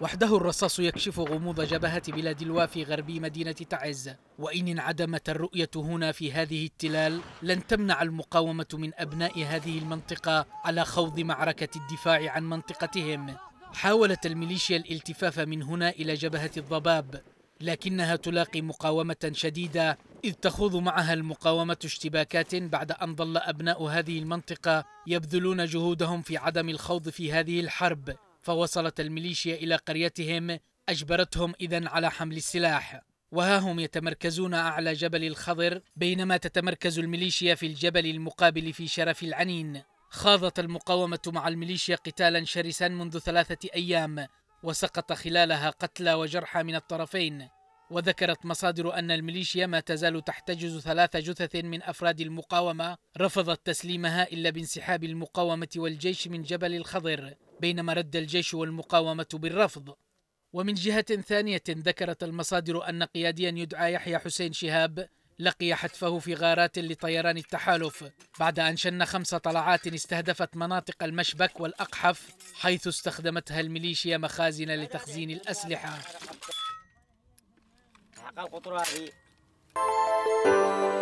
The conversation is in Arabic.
وحده الرصاص يكشف غموض جبهة بلاد الوافي غربي مدينة تعز وإن انعدمت الرؤية هنا في هذه التلال لن تمنع المقاومة من أبناء هذه المنطقة على خوض معركة الدفاع عن منطقتهم حاولت الميليشيا الالتفاف من هنا إلى جبهة الضباب لكنها تلاقي مقاومة شديدة إذ تخوض معها المقاومة اشتباكات بعد أن ظل أبناء هذه المنطقة يبذلون جهودهم في عدم الخوض في هذه الحرب فوصلت الميليشيا إلى قريتهم أجبرتهم إذا على حمل السلاح وها هم يتمركزون أعلى جبل الخضر بينما تتمركز الميليشيا في الجبل المقابل في شرف العنين خاضت المقاومة مع الميليشيا قتالا شرسا منذ ثلاثة أيام وسقط خلالها قتلى وجرحى من الطرفين وذكرت مصادر أن الميليشيا ما تزال تحتجز ثلاث جثث من أفراد المقاومة رفضت تسليمها إلا بانسحاب المقاومة والجيش من جبل الخضر بينما رد الجيش والمقاومة بالرفض ومن جهة ثانية ذكرت المصادر أن قياديا يدعى يحيى حسين شهاب لقي حتفه في غارات لطيران التحالف بعد أن شن خمس طلعات استهدفت مناطق المشبك والأقحف حيث استخدمتها الميليشيا مخازن لتخزين الأسلحة